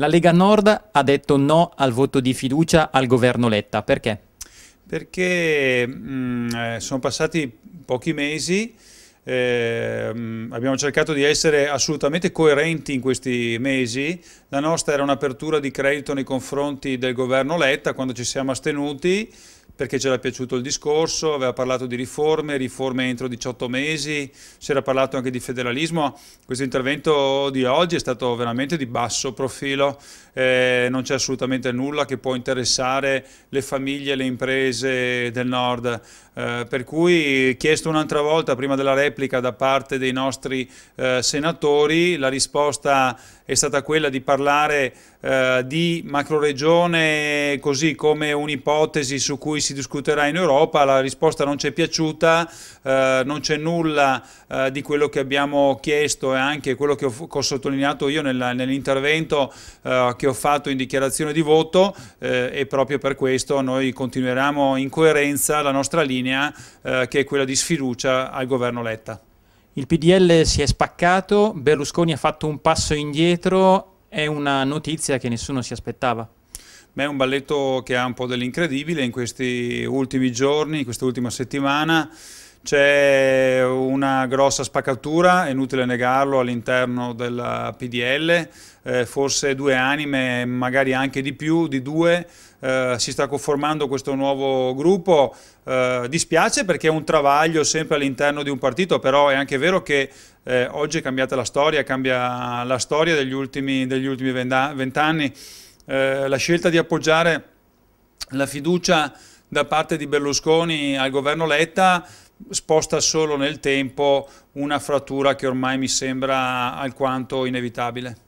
La Lega Nord ha detto no al voto di fiducia al governo Letta, perché? Perché mh, mm, eh, sono passati pochi mesi, eh, abbiamo cercato di essere assolutamente coerenti in questi mesi, la nostra era un'apertura di credito nei confronti del governo Letta quando ci siamo astenuti, perché c'era piaciuto il discorso, aveva parlato di riforme, riforme entro 18 mesi, si era parlato anche di federalismo. Questo intervento di oggi è stato veramente di basso profilo, eh, non c'è assolutamente nulla che può interessare le famiglie e le imprese del nord. Eh, per cui chiesto un'altra volta prima della replica da parte dei nostri eh, senatori, la risposta è stata quella di parlare eh, di macro regione così come un'ipotesi su cui si si discuterà in Europa, la risposta non ci è piaciuta, eh, non c'è nulla eh, di quello che abbiamo chiesto e anche quello che ho, che ho sottolineato io nell'intervento eh, che ho fatto in dichiarazione di voto eh, e proprio per questo noi continueremo in coerenza la nostra linea eh, che è quella di sfiducia al governo Letta. Il PDL si è spaccato, Berlusconi ha fatto un passo indietro, è una notizia che nessuno si aspettava. Beh, è un balletto che ha un po' dell'incredibile in questi ultimi giorni, in questa settimana. C'è una grossa spaccatura, è inutile negarlo, all'interno della PDL, eh, forse due anime, magari anche di più, di due, eh, si sta conformando questo nuovo gruppo. Eh, dispiace perché è un travaglio sempre all'interno di un partito, però è anche vero che eh, oggi è cambiata la storia, cambia la storia degli ultimi vent'anni. Eh, la scelta di appoggiare la fiducia da parte di Berlusconi al governo Letta sposta solo nel tempo una frattura che ormai mi sembra alquanto inevitabile.